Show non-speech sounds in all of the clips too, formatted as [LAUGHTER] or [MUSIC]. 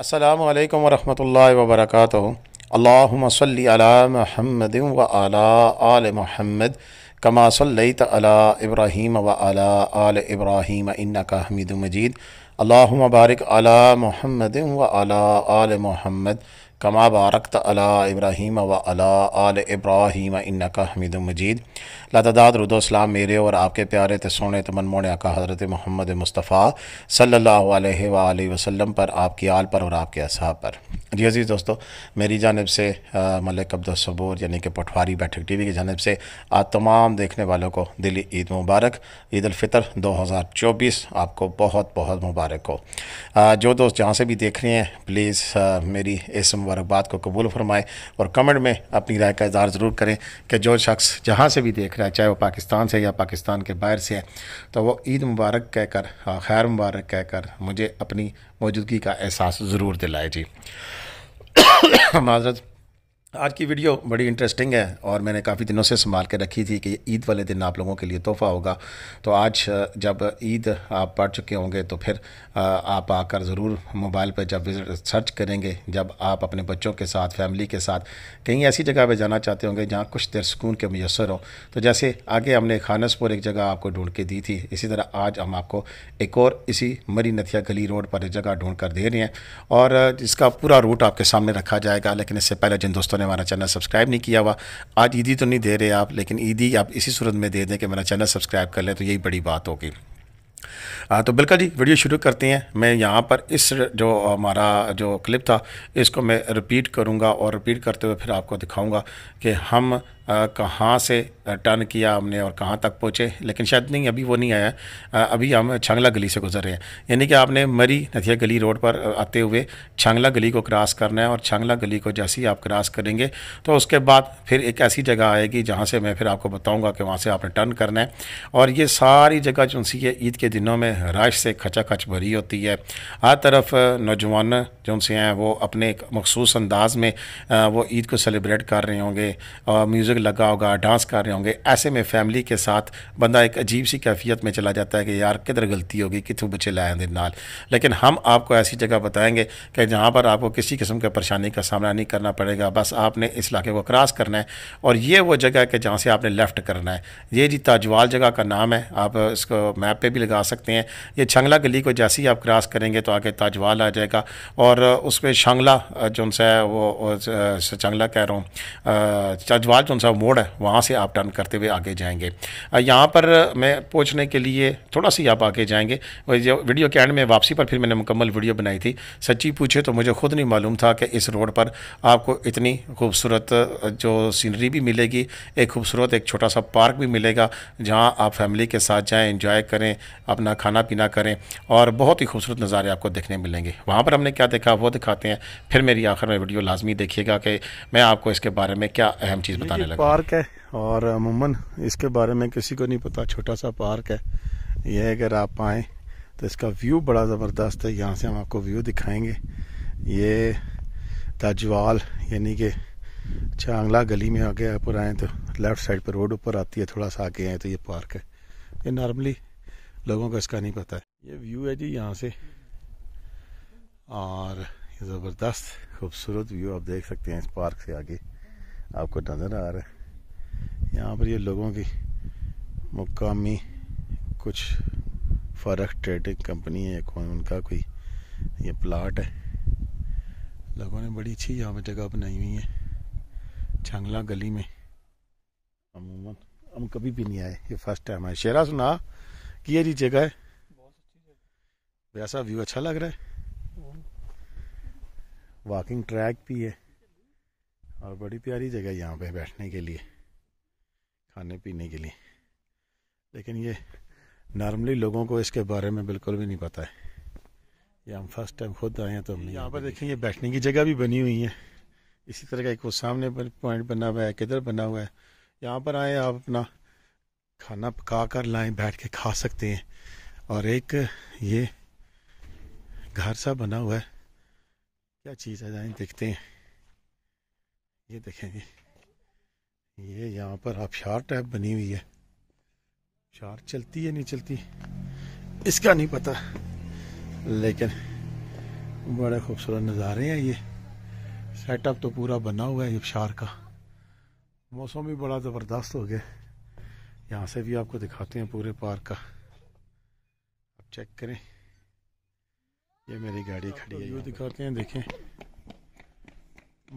अस्सलाम वालेकुम वबरक़ व बरकातुहू व अला आल महमद कमा सल्लैत अला इब्राहिम व अला आल इब्राहीम इन्नका हमीद मजीद अल्लाहुम्मा बारिक अला महमद व अला आल महमद कमा बारकत अला इब्राहिम व अला अल इब्राहिम इन्नका हमीद मजीद लतदाद रुदोसलाम मेरे और आपके प्यारे ते सोने तमन मोने आका हज़रत मोहम्मद मुस्तफ़ा सल्लल्लाहु अलैहि सल्ला वसल्लम पर आपकी आल पर और आपके असहाब पर जी अज़ीज़ दोस्तों मेरी जानब से मलिक अब्दुलसबूर यानी कि पटवारी बैठक टी वी की जानब से आज तमाम देखने वालों को दिली ईद मुबारक ईद दो हज़ार चौबीस आपको बहुत बहुत मुबारक हो जो दोस्त जहाँ से भी देख रहे हैं प्लीज़ मेरी इस मुबारकबाद को कबूल फरमाए और कमेंट में अपनी राय का इजहार ज़रूर करें कि जो शख्स जहाँ से भी देख रहा है चाहे वो पाकिस्तान से या पाकिस्तान के बाहर से है तो वो ईद मुबारक कहकर हाँ, खैर मुबारक कहकर मुझे अपनी मौजूदगी का एहसास ज़रूर दिलाए जी [COUGHS] माजरत आज की वीडियो बड़ी इंटरेस्टिंग है और मैंने काफ़ी दिनों से संभाल के रखी थी कि ईद वाले दिन आप लोगों के लिए तोहफ़ा होगा तो आज जब ईद आप पढ़ चुके होंगे तो फिर आप आकर ज़रूर मोबाइल पर जब सर्च करेंगे जब आप अपने बच्चों के साथ फैमिली के साथ कहीं ऐसी जगह पर जाना चाहते होंगे जहाँ कुछ देर सुकून के मैसर हो तो जैसे आगे हमने खानसपुर एक जगह आपको ढूँढ के दी थी इसी तरह आज हम आपको एक और इसी मरी नथिया गली रोड पर एक जगह ढूँढ कर दे रहे हैं और इसका पूरा रूट आपके सामने रखा जाएगा लेकिन इससे पहले जिन दोस्तों आपने हमारा चैनल सब्सक्राइब नहीं किया हुआ आज ईदी तो नहीं दे रहे आप लेकिन ईदी आप इसी सूरत में दे दें कि मेरा चैनल सब्सक्राइब कर लें तो यही बड़ी बात होगी हाँ तो बिल्कुल जी वीडियो शुरू करते हैं मैं यहाँ पर इस जो हमारा जो क्लिप था इसको मैं रिपीट करूँगा और रिपीट करते हुए फिर आपको दिखाऊँगा कि हम कहाँ से टर्न किया हमने और कहाँ तक पहुँचे लेकिन शायद नहीं अभी वो नहीं आया आ, अभी हम छंगला गली से गुजर रहे हैं यानी कि आपने मरी नथिया गली रोड पर आते हुए छंगला गली को क्रॉस करना है और छंगला गली को जैसे ही आप क्रॉस करेंगे तो उसके बाद फिर एक ऐसी जगह आएगी जहाँ से मैं फिर आपको बताऊँगा कि वहाँ से आपने टर्न करना है और ये सारी जगह जो सी ईद के दिनों में रश से खचाखच भरी होती है हर तरफ नौजवान जो से हैं वो अपने एक मखसूस अंदाज में वो ईद को सेलिब्रेट कर रहे होंगे म्यूज़िक लगा होगा डांस कर रहे होंगे ऐसे में फैमिली के साथ बंदा एक अजीब सी कैफियत में चला जाता है कि यार किधर गलती होगी कितों बच्चे लाए नाल लेकिन हम आपको ऐसी जगह बताएंगे कि जहाँ पर आपको किसी किस्म के परेशानी का सामना नहीं करना पड़ेगा बस आपने इस इलाके को क्रॉस करना है और ये वो जगह है कि जहाँ से आपने लेफ़्ट करना है ये जी ताजवाल जगह का नाम है आप इसको मैप पे भी लगा सकते हैं हैं ये छंगला गली को जैसे ही आप क्रॉस करेंगे तो आगे ताजवाल आ जाएगा और उस पर शंगला जो सा है वो छंगला कह रहा हूँ ताजवाल जो सा मोड़ है वहाँ से आप टर्न करते हुए आगे जाएंगे यहाँ पर मैं पहुँचने के लिए थोड़ा सी आप आगे जाएंगे जो वीडियो के एंड में वापसी पर फिर मैंने मुकम्मल वीडियो बनाई थी सच्ची पूछे तो मुझे खुद नहीं मालूम था कि इस रोड पर आपको इतनी खूबसूरत जो सीनरी भी मिलेगी एक खूबसूरत एक छोटा सा पार्क भी मिलेगा जहाँ आप फैमिली के साथ जाएँ इंजॉय करें अपना खाना खाना पीना करें और बहुत ही खूबसूरत नज़ारे आपको देखने मिलेंगे वहाँ पर हमने क्या देखा वो दिखाते हैं फिर मेरी आखिर में वीडियो लाजमी देखिएगा कि मैं आपको इसके बारे में क्या अहम चीज़ बताने लगा पार्क है और अमूमन इसके बारे में किसी को नहीं पता छोटा सा पार्क है यह अगर आप आएँ तो इसका व्यू बड़ा ज़बरदस्त है यहाँ से हम आपको व्यू दिखाएंगे ये ताजवाल यानी कि चांगला गली में आगे गया आएँ तो लेफ़्ट साइड पर रोड ऊपर आती है थोड़ा सा आगे आए तो ये पार्क है ये नॉर्मली लोगों को इसका नहीं पता है ये व्यू है जी यहाँ से और ज़बरदस्त खूबसूरत व्यू आप देख सकते हैं इस पार्क से आगे आपको नज़र आ रहा है यहाँ पर ये लोगों की मुकामी कुछ फर्क ट्रेडिंग कंपनी है कौन उनका कोई ये प्लाट है लोगों ने बड़ी अच्छी यहाँ पर जगह बनाई हुई है छंगला गली में अमूमन हम कभी भी नहीं आए ये फर्स्ट टाइम आए शेरा सुना कि ये जी जगह है वैसा व्यू अच्छा लग रहा है वॉकिंग ट्रैक भी है और बड़ी प्यारी जगह है यहाँ पे बैठने के लिए खाने पीने के लिए लेकिन ये नॉर्मली लोगों को इसके बारे में बिल्कुल भी नहीं पता है ये हम फर्स्ट टाइम खुद आए हैं तो हमने यहाँ पर देखें ये बैठने की जगह भी बनी हुई है इसी तरह का एक वो सामने पर पॉइंट बना हुआ है किधर बना हुआ है यहाँ पर आए आप अपना खाना पका कर लाए बैठ के खा सकते हैं और एक ये घर सा बना हुआ है क्या चीज़ है जाए देखते हैं ये देखेंगे ये यहाँ पर आप शार टाइप बनी हुई है शार चलती है नहीं चलती इसका नहीं पता लेकिन बड़े खूबसूरत नज़ारे हैं ये सेटअप तो पूरा बना हुआ है ये शार का मौसम भी बड़ा ज़बरदस्त हो गया यहाँ से भी आपको दिखाते हैं पूरे पार्क का आप चेक करें ये मेरी गाड़ी खड़ी है व्यू दिखाते हैं देखें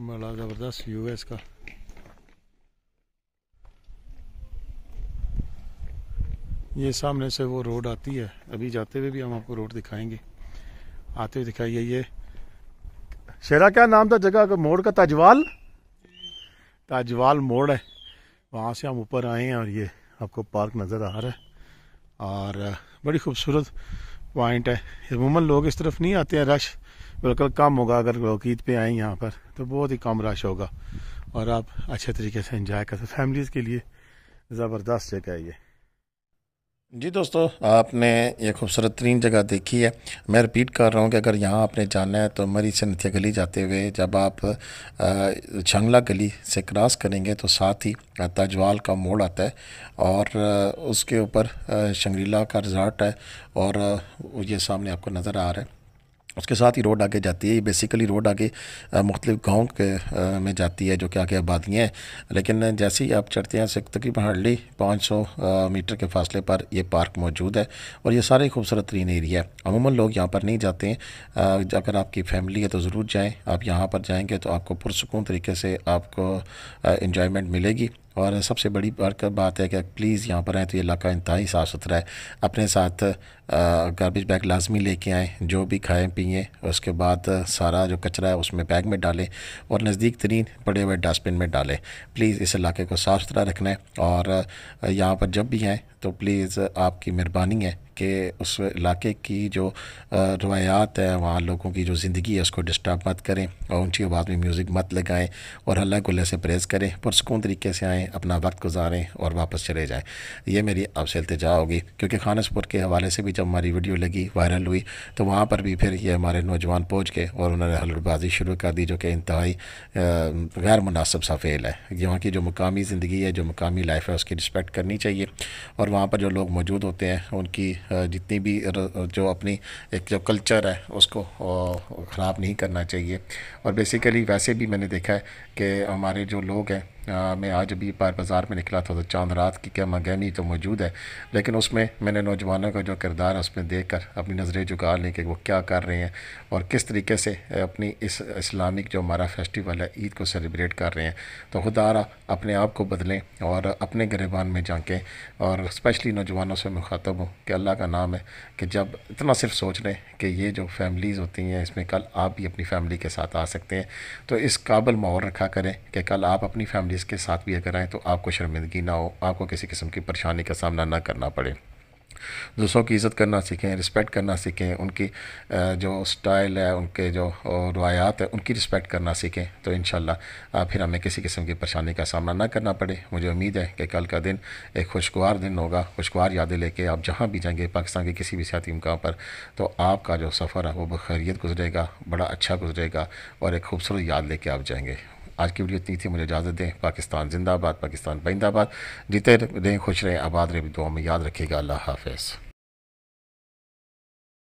बड़ा ज़बरदस्त व्यू है इसका ये सामने से वो रोड आती है अभी जाते हुए भी हम आपको रोड दिखाएंगे आते हुए दिखाइए ये शेरा क्या नाम था जगह का मोड़ का ताजवाल ताजवाल मोड़ है वहाँ से हम ऊपर आए हैं और ये आपको पार्क नज़र आ रहा है और बड़ी खूबसूरत पॉइंट है अमूमन लोग इस तरफ नहीं आते हैं रश बिल्कुल कम होगा अगर लोग ईद पे आए यहाँ पर तो बहुत ही कम रश होगा और आप अच्छे तरीके से इंजॉय कर सकते फैमिलीज़ के लिए ज़बरदस्त जगह है ये जी दोस्तों आपने ये खूबसूरत तरीन जगह देखी है मैं रिपीट कर रहा हूँ कि अगर यहाँ आपने जाना है तो मरी से नथिया गली जाते हुए जब आप छंगला गली से क्रॉस करेंगे तो साथ ही ताजवाल का मोड़ आता है और उसके ऊपर शंगरीला का रिजॉर्ट है और ये सामने आपको नज़र आ रहा है उसके साथ ही रोड आगे जाती है ये बेसिकली रोड आगे मुख्तलिफ गाँव के में जाती है जो कि आगे आबादियाँ हैं लेकिन जैसे ही आप चढ़ते हैं तकरीबन हार्डली पाँच सौ मीटर के फासले पर यह पार्क मौजूद है और ये सारे खूबसूरत तरीन एरिया है अमूमन लोग यहाँ पर नहीं जाते हैं अगर आपकी फैमिली है तो ज़रूर जाएँ आप यहाँ पर जाएँगे तो आपको पुरसकून तरीके से आपको इंजॉयमेंट मिलेगी और सबसे बड़ी बात है कि प्लीज़ यहाँ पर आएँ तो ये इलाका इंतहाई साफ़ सुथरा है अपने साथ गार्बेज बैग लाजमी लेके आएँ जो भी खाएँ पिएँ उसके बाद सारा जो कचरा है उसमें बैग में डालें और नज़दीक तरीन पड़े हुए डस्टबिन में डालें प्लीज़ इस इलाके को साफ़ सुथरा रखना है और यहाँ पर जब भी आएँ तो प्लीज़ आपकी मेहरबानी है कि उस इलाके की जो रवायात है वहाँ लोगों की जो ज़िंदगी है उसको डिस्टर्ब मत करें और ऊँची आवाज़ में म्यूज़िक मत लगाएं और हल्ला गुल्ले से परहेज़ करें पुरसकून तरीके से आएँ अपना वक्त गुजारें और वापस चले जाएँ ये मेरी आपसे अल्तजा होगी क्योंकि खानसपुर के हवाले से भी जब हमारी वीडियो लगी वायरल हुई तो वहाँ पर भी फिर ये हमारे नौजवान पहुँच गए और उन्होंने हलबाजी शुरू कर दी जो कि इंतहाई गैर मुनासब सा फेल है यहाँ की जो मुकामी ज़िंदगी है जो मुकामी लाइफ है उसकी रिस्पेक्ट करनी चाहिए और वहाँ पर जो लोग मौजूद होते हैं उनकी जितनी भी जो अपनी एक जो कल्चर है उसको ख़राब नहीं करना चाहिए और बेसिकली वैसे भी मैंने देखा है कि हमारे जो लोग हैं मैं आज अभी पार बाज़ार में निकला था तो चांद रात की क्या मंगहनी तो मौजूद है लेकिन उसमें मैंने नौजवानों का जो किरदार है उसमें देख कर अपनी नज़रें झुका लें कि वो क्या कर रहे हैं और किस तरीके से अपनी इस इस्लामिक जो हमारा फेस्टिवल है ईद को सेलिब्रेट कर रहे हैं तो खुदा अपने आप को बदलें और अपने गरीबान में झाँकें और स्पेशली नौजवानों से मुखातब हूँ कि अल्लाह का नाम है कि जब इतना सिर्फ सोच लें कि ये जो फैमिलीज़ होती हैं इसमें कल आप भी अपनी फैमिली के साथ आ सकते हैं तो इस काबिल माहौल रखा इकट्ठा करें कि कल आप अपनी फैमिलीज़ के साथ भी अगर आएँ तो आपको शर्मिंदगी ना हो आपको किसी किस्म की परेशानी का सामना ना करना पड़े दूसरों की इज़्ज़त करना सीखें रिस्पेक्ट करना सीखें उनकी जो स्टाइल है उनके जो रवायात है उनकी रिस्पेक्ट करना सीखें तो इन फिर हमें किसी किस्म की परेशानी का सामना ना करना पड़े मुझे उम्मीद है कि कल का दिन एक खुशगवार दिन होगा खुशगवार यादें लेके आप जहाँ भी जाएंगे पाकिस्तान के किसी भी सियाती मकाम पर तो आपका जो सफ़र है वो बखैरियत गुजरेगा बड़ा अच्छा गुजरेगा और एक खूबसूरत याद लेके आप जाएंगे आज की वीडियो इतनी थी मुझे इजाज़त दें पाकिस्तान जिंदाबाद पाकिस्तान परिंदाबाद जीते रहें खुश रहें आबाद रहें दुआ में याद रखेगा अल्लाह हाफिज़